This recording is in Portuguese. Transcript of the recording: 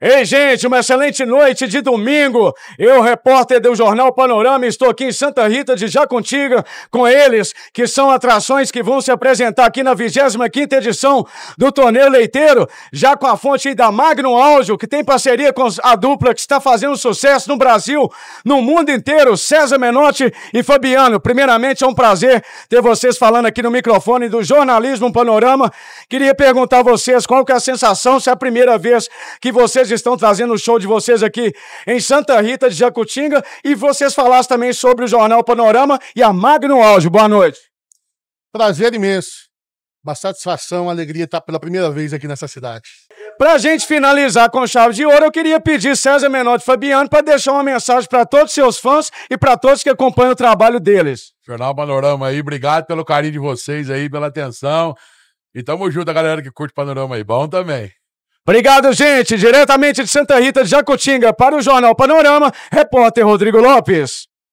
Ei, gente, uma excelente noite de domingo. Eu, repórter do Jornal Panorama, estou aqui em Santa Rita de Jacontiga com eles, que são atrações que vão se apresentar aqui na 25ª edição do Torneio Leiteiro, já com a fonte da Magnum Áudio, que tem parceria com a dupla que está fazendo sucesso no Brasil, no mundo inteiro, César Menotti e Fabiano. Primeiramente, é um prazer ter vocês falando aqui no microfone do Jornalismo Panorama. Queria perguntar a vocês qual que é a sensação, se é a primeira vez que vocês vocês estão trazendo o show de vocês aqui em Santa Rita de Jacutinga e vocês falassem também sobre o Jornal Panorama e a Magno Áudio. Boa noite. Prazer imenso. Uma satisfação, uma alegria estar pela primeira vez aqui nessa cidade. Para a gente finalizar com chave de ouro, eu queria pedir César Menotti Fabiano para deixar uma mensagem para todos seus fãs e para todos que acompanham o trabalho deles. Jornal Panorama aí, obrigado pelo carinho de vocês aí, pela atenção. E tamo junto a galera que curte Panorama aí. Bom também. Obrigado, gente. Diretamente de Santa Rita de Jacutinga, para o Jornal Panorama, repórter Rodrigo Lopes.